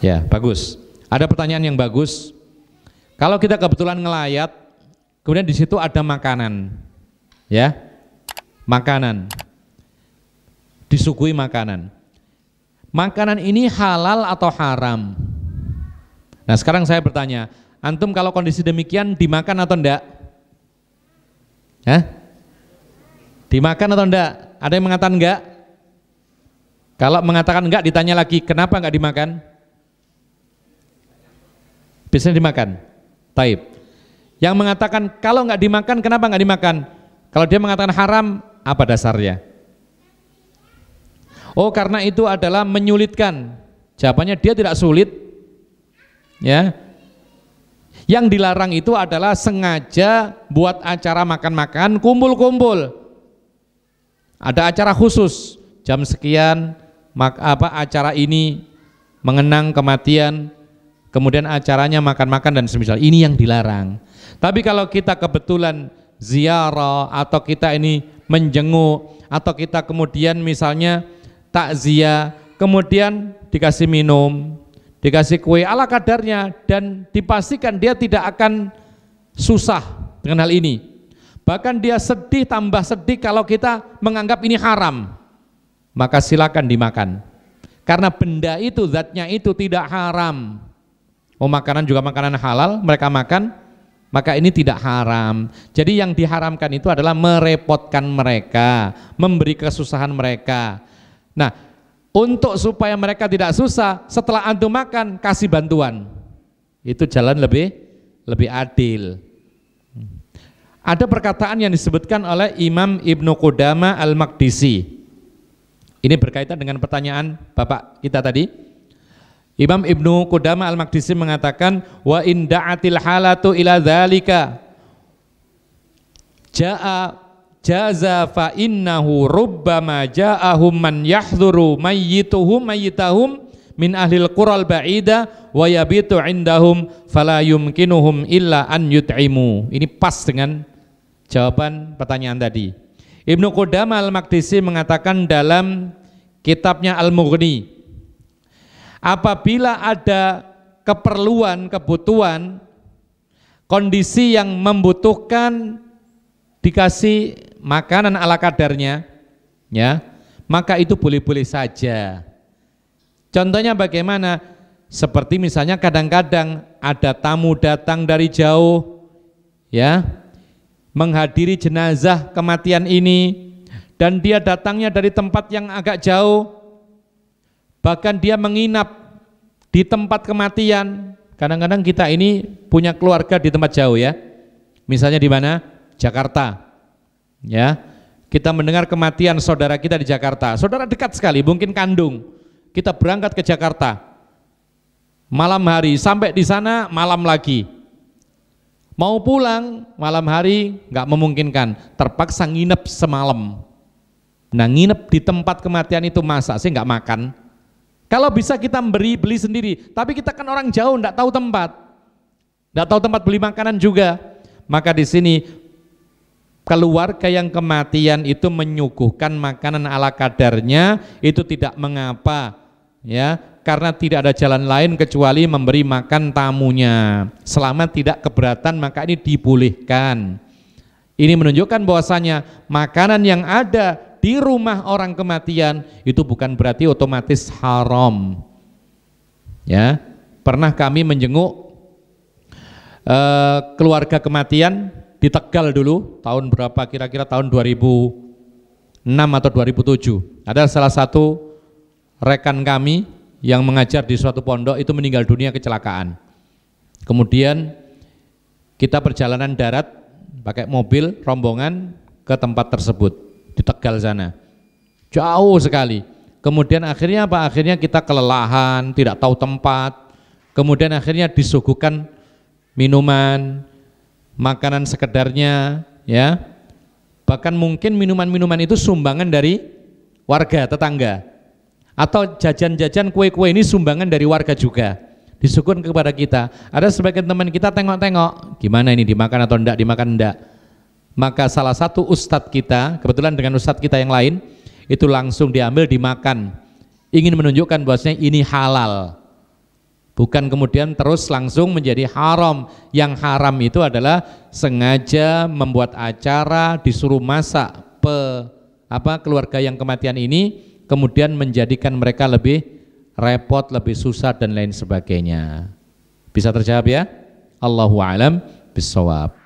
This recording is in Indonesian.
Ya, bagus. Ada pertanyaan yang bagus. Kalau kita kebetulan ngelayat, kemudian di situ ada makanan. Ya. Makanan. Disukui makanan. Makanan ini halal atau haram? Nah, sekarang saya bertanya, antum kalau kondisi demikian dimakan atau enggak? Hah? Dimakan atau enggak? Ada yang mengatakan enggak? Kalau mengatakan enggak ditanya lagi, kenapa enggak dimakan? biasanya dimakan. Taib. Yang mengatakan kalau nggak dimakan, kenapa nggak dimakan? Kalau dia mengatakan haram, apa dasarnya? Oh karena itu adalah menyulitkan. Jawabannya dia tidak sulit. Ya. Yang dilarang itu adalah sengaja buat acara makan-makan, kumpul-kumpul. Ada acara khusus, jam sekian, mak, apa acara ini mengenang kematian Kemudian acaranya makan-makan dan semisal ini yang dilarang. Tapi kalau kita kebetulan ziarah atau kita ini menjenguk atau kita kemudian misalnya takziah, kemudian dikasih minum, dikasih kue ala kadarnya dan dipastikan dia tidak akan susah dengan hal ini. Bahkan dia sedih tambah sedih kalau kita menganggap ini haram. Maka silakan dimakan. Karena benda itu, zatnya itu tidak haram mau makanan juga makanan halal, mereka makan, maka ini tidak haram. Jadi yang diharamkan itu adalah merepotkan mereka, memberi kesusahan mereka. Nah, untuk supaya mereka tidak susah, setelah antum makan kasih bantuan. Itu jalan lebih lebih adil. Ada perkataan yang disebutkan oleh Imam Ibnu Qudama Al-Maqdisi. Ini berkaitan dengan pertanyaan Bapak kita tadi Imam Ibnu Qudamah Al-Maqdisi mengatakan wa inda'atil halatu ila dzalika jaa jaza fa innahu rubbama ja'ahum man yahdhuru mayyituhum mayyitahum min ahlil qural ba'ida wa yabitu indahum fala yumkinuhum illa an yut'imu ini pas dengan jawaban pertanyaan tadi Ibnu Qudamah Al-Maqdisi mengatakan dalam kitabnya Al-Mughni Apabila ada keperluan, kebutuhan, kondisi yang membutuhkan dikasih makanan ala kadarnya, ya, maka itu boleh-boleh saja. Contohnya bagaimana? Seperti misalnya kadang-kadang ada tamu datang dari jauh, ya, menghadiri jenazah kematian ini, dan dia datangnya dari tempat yang agak jauh, Bahkan dia menginap di tempat kematian. Kadang-kadang kita ini punya keluarga di tempat jauh ya. Misalnya di mana? Jakarta. Ya. Kita mendengar kematian saudara kita di Jakarta. Saudara dekat sekali, mungkin kandung. Kita berangkat ke Jakarta. Malam hari sampai di sana malam lagi. Mau pulang malam hari nggak memungkinkan, terpaksa nginep semalam. Nah nginep di tempat kematian itu masa sih nggak makan? Kalau bisa kita beri beli sendiri, tapi kita kan orang jauh, tidak tahu tempat, tidak tahu tempat beli makanan juga. Maka di sini keluarga yang kematian itu menyuguhkan makanan ala kadarnya itu tidak mengapa ya karena tidak ada jalan lain kecuali memberi makan tamunya selama tidak keberatan maka ini dibolehkan ini menunjukkan bahwasanya makanan yang ada di rumah orang kematian itu bukan berarti otomatis haram. Ya, pernah kami menjenguk uh, keluarga kematian di Tegal dulu tahun berapa kira-kira tahun 2006 atau 2007 ada salah satu rekan kami yang mengajar di suatu pondok itu meninggal dunia kecelakaan kemudian kita perjalanan darat pakai mobil rombongan ke tempat tersebut di Tegal sana. Jauh sekali. Kemudian akhirnya apa? Akhirnya kita kelelahan, tidak tahu tempat. Kemudian akhirnya disuguhkan minuman, makanan sekedarnya, ya. Bahkan mungkin minuman-minuman itu sumbangan dari warga tetangga. Atau jajan-jajan kue-kue ini sumbangan dari warga juga. Disukun kepada kita. Ada sebagian teman kita tengok-tengok, gimana ini dimakan atau enggak, dimakan enggak maka salah satu ustadz kita, kebetulan dengan ustadz kita yang lain, itu langsung diambil dimakan. Ingin menunjukkan bahwasanya ini halal. Bukan kemudian terus langsung menjadi haram. Yang haram itu adalah sengaja membuat acara disuruh masak pe, apa keluarga yang kematian ini kemudian menjadikan mereka lebih repot, lebih susah dan lain sebagainya. Bisa terjawab ya? Allahualam alam bisawab.